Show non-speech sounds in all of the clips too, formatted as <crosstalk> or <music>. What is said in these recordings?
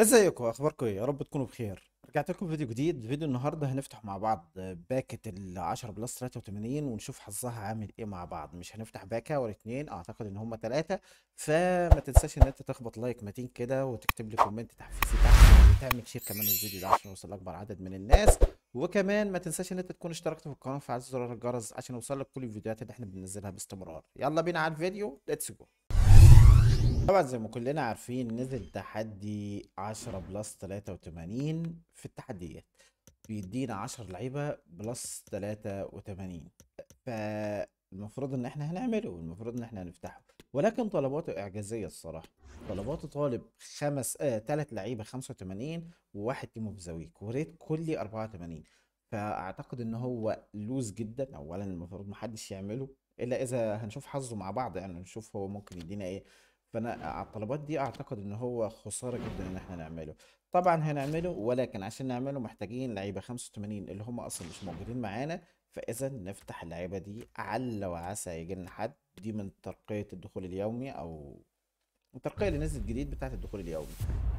ازيكم اخباركم ايه يا رب تكونوا بخير رجعت لكم فيديو جديد فيديو النهارده هنفتح مع بعض باكه ال 10 بلس 83 ونشوف حظها عامل ايه مع بعض مش هنفتح باكه ولا اتنين اعتقد ان هما تلاته فما تنساش ان انت تخبط لايك متين كده وتكتب لي كومنت تحفيزي تحت وتعمل شير كمان الفيديو ده عشان يوصل لاكبر عدد من الناس وكمان ما تنساش ان انت تكون اشتركت في القناه وفعلت زرار الجرس عشان يوصلك كل الفيديوهات اللي احنا بننزلها باستمرار يلا بينا على الفيديو ليتس جو طبعا زي ما كلنا عارفين نزل تحدي 10 بلس 83 في التحديات بيدينا 10 لعيبه بلس 83 فالمفروض ان احنا هنعمله والمفروض ان احنا هنفتحه ولكن طلباته اعجازيه الصراحه طلباته طالب خمس آه ثلاث لعيبه 85 وواحد تيمو بزويك وريت كلي 84 فاعتقد ان هو لوز جدا اولا المفروض محدش يعمله الا اذا هنشوف حظه مع بعض يعني نشوف هو ممكن يدينا ايه فانا على الطلبات دي اعتقد ان هو خساره جدا ان احنا نعمله طبعا هنعمله ولكن عشان نعمله محتاجين لعيبه 85 اللي هم اصلا مش موجودين معانا فاذا نفتح اللعيبه دي على وعسى يجي لنا حد دي من ترقيه الدخول اليومي او الترقيه اللي نزلت جديد بتاعه الدخول اليومي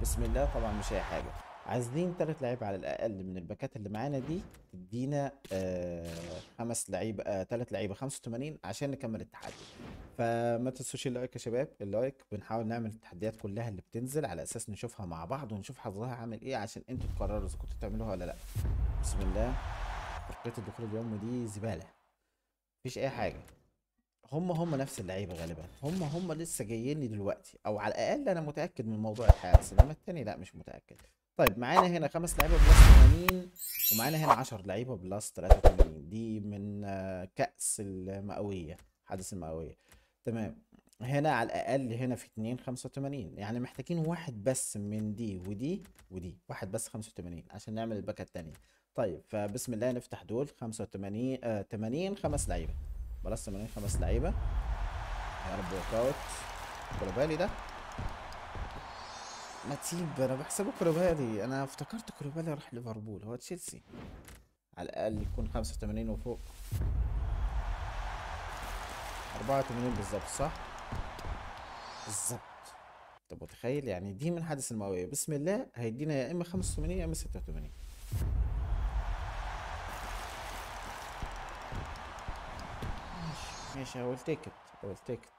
بسم الله طبعا مش اي حاجه عايزين ثلاث لعيبه على الاقل من الباكات اللي معانا دي تدينا آه خمس آه، لعيبه آه لعيبه 85 عشان نكمل التحدي فما تنسوش اللايك يا شباب اللايك بنحاول نعمل التحديات كلها اللي بتنزل على اساس نشوفها مع بعض ونشوف حظها عامل ايه عشان انتوا تقرروا اذا كنتوا تعملوها ولا لا بسم الله ترقية الدخول اليوم دي زبالة مفيش اي حاجة هم هم نفس اللعيبة غالبا هم هم لسه جايين لي دلوقتي او على الاقل انا متأكد من موضوع الحارس انما الثاني لا مش متأكد طيب معانا هنا خمس لعيبه بلس 80 ومعانا هنا 10 لعيبه بلس 83 دي من آه، كأس المئوية حدث المئوية تمام هنا على الاقل هنا في 2 85 يعني محتاجين واحد بس من دي ودي ودي واحد بس 85 عشان نعمل الباكه الثانيه طيب فبسم الله نفتح دول 85 آه 80 خمس لعيبه بلس 80 خمس لعيبه يا رب ورك اوت كولوبالي ده ما تسيب انا بحسبه كولوبالي انا افتكرت كولوبالي راح ليفربول هو تشيلسي على الاقل يكون 85 وفوق 84 بالظبط صح؟ بالظبط طب متخيل يعني دي من حدث المئوية بسم الله هيدينا يا اما 85 يا اما 86 ماشي ماشي هو تيكت هو تيكت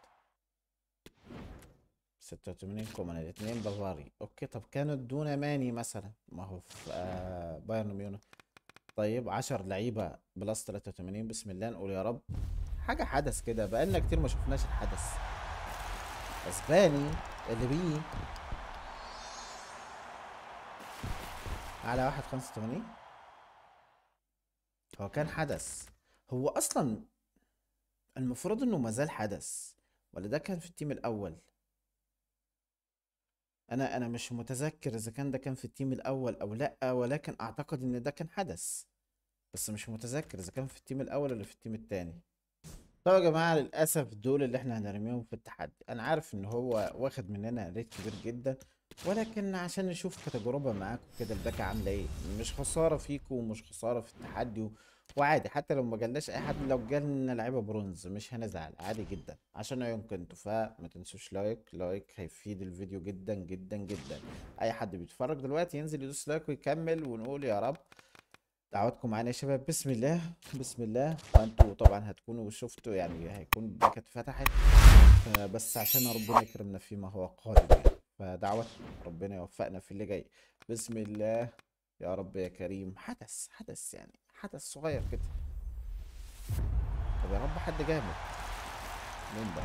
86 كومان الاثنين بافاري اوكي طب كانت دون ماني مثلا ما هو في آه بايرن ميونخ طيب 10 لعيبه بلس 83 بسم الله نقول يا رب حاجة حدث كده بقالنا كتير ما شفناش الحدث اسباني اللي بيه على واحد خمسة تمانية هو كان حدث هو اصلا المفروض انه مازال حدث ولا ده كان في التيم الاول انا انا مش متذكر اذا كان ده كان في التيم الاول او لا ولكن اعتقد ان ده كان حدث بس مش متذكر اذا كان في التيم الاول ولا في التيم التاني طب يا جماعة للأسف دول اللي احنا هنرميهم في التحدي أنا عارف إن هو واخد مننا ريت كبير جدا ولكن عشان نشوف كتجربة معاكم كده الباك عاملة ايه مش خسارة فيكم ومش خسارة في التحدي وعادي حتى لو ما جالناش أي حد لو جالنا لعيبة برونز مش هنزعل عادي جدا عشان عيونكم انتوا فما تنسوش لايك لايك هيفيد الفيديو جدا جدا جدا أي حد بيتفرج دلوقتي ينزل يدوس لايك ويكمل ونقول يا رب دعواتكم معانا يا شباب بسم الله بسم الله وانتوا طبعا هتكونوا شفتوا يعني هيكون باكت اتفتحت بس عشان ربنا يكرمنا فيما هو قادم يعني فدعوات ربنا يوفقنا في اللي جاي بسم الله يا رب يا كريم حدث حدث يعني حدث صغير كده طب يا رب حد جامد مين ده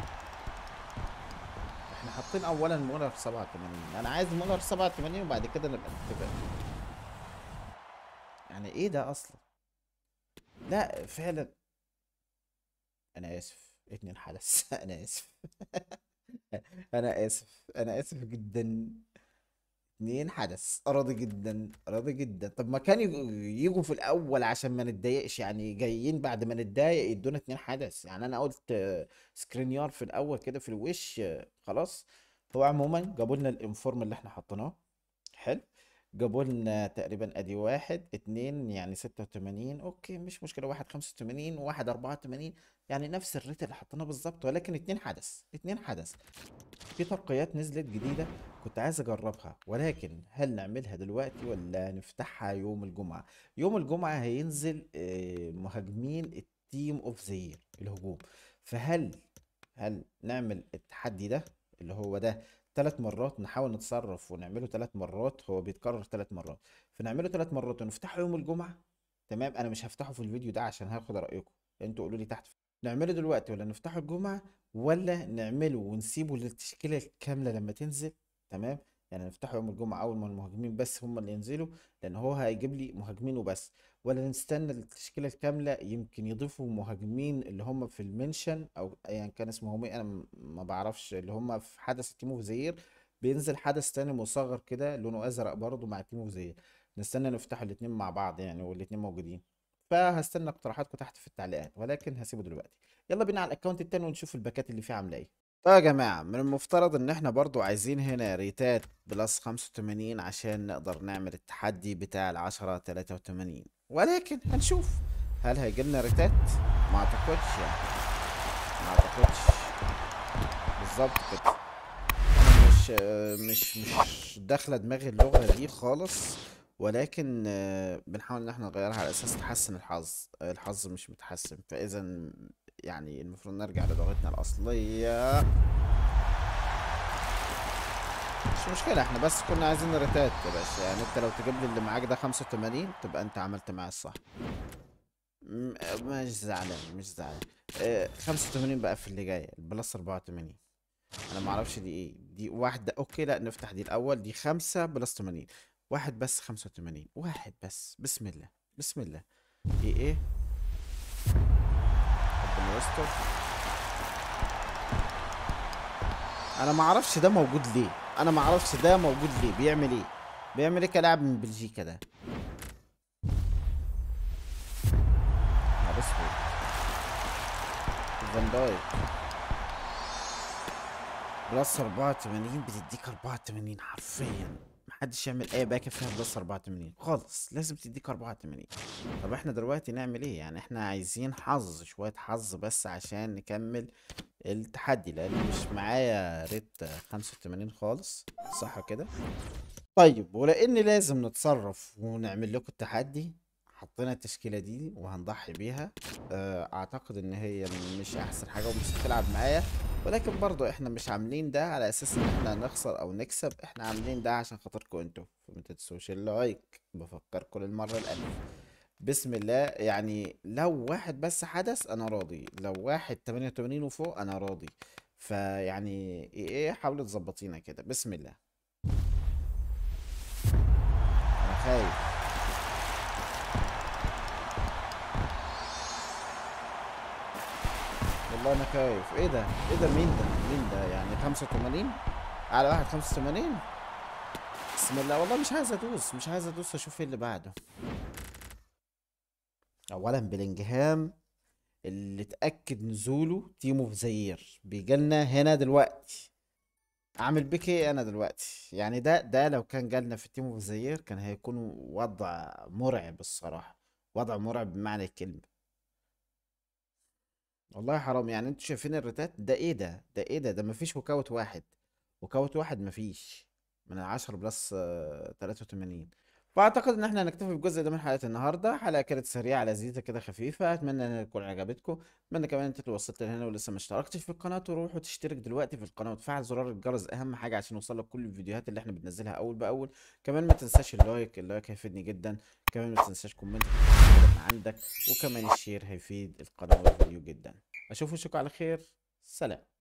احنا حاطين اولا مولر 87 انا عايز مولر 87 وبعد كده نبقى نتفق يعني ايه ده اصلا لا فعلا انا اسف اتنين حدث <laughs> انا اسف <laughs> انا اسف انا اسف جدا اتنين حدث راضي جدا راضي جدا طب ما كان يجوا في الاول عشان ما نتضايقش يعني جايين بعد ما نتضايق يدونا اتنين حدث يعني انا قلت سكرينيار في الاول كده في الوش خلاص هو عموما جابوا لنا الانفورم اللي احنا حطيناه حلو جابوا لنا تقريبا ادي واحد اتنين يعني ستة وتمانين اوكي مش مشكلة واحد خمسة وتمانين واحد اربعة وتمانين يعني نفس الريت اللي حطيناه بالظبط ولكن اتنين حدث اتنين حدث في ترقيات نزلت جديدة كنت عايز اجربها ولكن هل نعملها دلوقتي ولا نفتحها يوم الجمعة يوم الجمعة هينزل آه، مهاجمين التيم اوف زير الهجوم فهل هل نعمل التحدي ده اللي هو ده ثلاث مرات نحاول نتصرف ونعمله ثلاث مرات هو بيتكرر ثلاث مرات فنعمله ثلاث مرات ونفتحه يوم الجمعه تمام انا مش هفتحه في الفيديو ده عشان هاخد رايكم انتوا قولوا لي تحت نعمله دلوقتي ولا نفتحه الجمعه ولا نعمله ونسيبه للتشكيله الكامله لما تنزل تمام يعني نفتحه يوم الجمعه اول ما المهاجمين بس هم اللي ينزلوا لان هو هيجيب لي مهاجمين وبس ولا نستنى التشكيله الكامله يمكن يضيفوا مهاجمين اللي هم في المنشن او ايا يعني كان اسمهم ايه انا ما بعرفش اللي هم في حدث تيمو زير بينزل حدث تاني مصغر كده لونه ازرق برضه مع تيمو زير نستنى نفتحوا الاثنين مع بعض يعني والاثنين موجودين فهستنى اقتراحاتكم تحت في التعليقات ولكن هسيبه دلوقتي يلا بينا على الاكونت التاني ونشوف الباكات اللي فيه عامله ايه طيب يا جماعة من المفترض ان احنا برضو عايزين هنا ريتات بلس 85 عشان نقدر نعمل التحدي بتاع العشرة 83 ولكن هنشوف هل هيجيلنا ريتات؟ ما اعتقدش يعني ما اعتقدش بالظبط كده مش مش مش داخلة دماغي اللغة دي خالص ولكن بنحاول ان احنا نغيرها على اساس نحسن الحظ الحظ مش متحسن فاذا يعني المفروض نرجع للغتنا الاصليه مش مشكلة احنا بس كنا عايزين ريتات بس يعني انت لو تجيب لي اللي معاك ده 85 تبقى انت عملت معايا الصح مش زعلان مش زعلان اه 85 بقى في اللي جاية البلس 84 انا معرفش دي ايه دي واحدة اوكي لا نفتح دي الاول دي 5 بلس 80 واحد بس 85 واحد بس بسم الله بسم الله ايه ايه يستر انا ما اعرفش ده موجود ليه انا ما اعرفش ده موجود ليه بيعمل ايه بيعمل ايه كلاعب من بلجيكا ده إيه؟ فان دايك بلس 84 بتديك 84 حرفيا محدش يعمل اي باك فيها بلس 84 خالص لازم تديك 84 طب احنا دلوقتي نعمل ايه يعني احنا عايزين حظ شويه حظ بس عشان نكمل التحدي لان مش معايا ريت 85 خالص صح كده طيب ولان لازم نتصرف ونعمل لكم التحدي حطينا التشكيله دي وهنضحي بيها آه، اعتقد ان هي مش احسن حاجه ومش هتلعب معايا ولكن برضو احنا مش عاملين ده على اساس ان احنا نخسر او نكسب احنا عاملين ده عشان خاطركم انتوا فما تنسوش اللايك بفكركم للمره الالف بسم الله يعني لو واحد بس حدث انا راضي لو واحد 88 وفوق انا راضي فيعني ايه ايه حاولوا تظبطينا كده بسم الله انا خايف والله انا خايف ايه ده ايه ده مين ده مين ده يعني 85 على واحد 85 بسم الله والله مش عايز ادوس مش عايز ادوس اشوف ايه اللي بعده اولا بلينجهام اللي اتاكد نزوله تيمو في زير بيجالنا هنا دلوقتي اعمل بيك ايه انا دلوقتي يعني ده ده لو كان جالنا في تيمو في زير كان هيكون وضع مرعب الصراحه وضع مرعب بمعنى الكلمه والله حرام يعني انتوا شايفين الريتات ده ايه ده ده ايه ده ده مفيش وكاوت واحد وكاوت واحد مفيش من العشرة بلس آه، 83 فاعتقد ان احنا هنكتفي بالجزء ده من حلقه النهارده حلقه كانت سريعه لذيذه كده خفيفه اتمنى ان تكون عجبتكم اتمنى كمان ان انتوا وصلت لهنا ولسه ما اشتركتش في القناه تروح وتشترك دلوقتي في القناه وتفعل زرار الجرس اهم حاجه عشان يوصلك كل الفيديوهات اللي احنا بننزلها اول باول كمان ما تنساش اللايك اللايك هيفيدني جدا كمان ما تنساش كومنت عندك وكمان الشير هيفيد القناه والفيديو جدا اشوف وشكم على خير سلام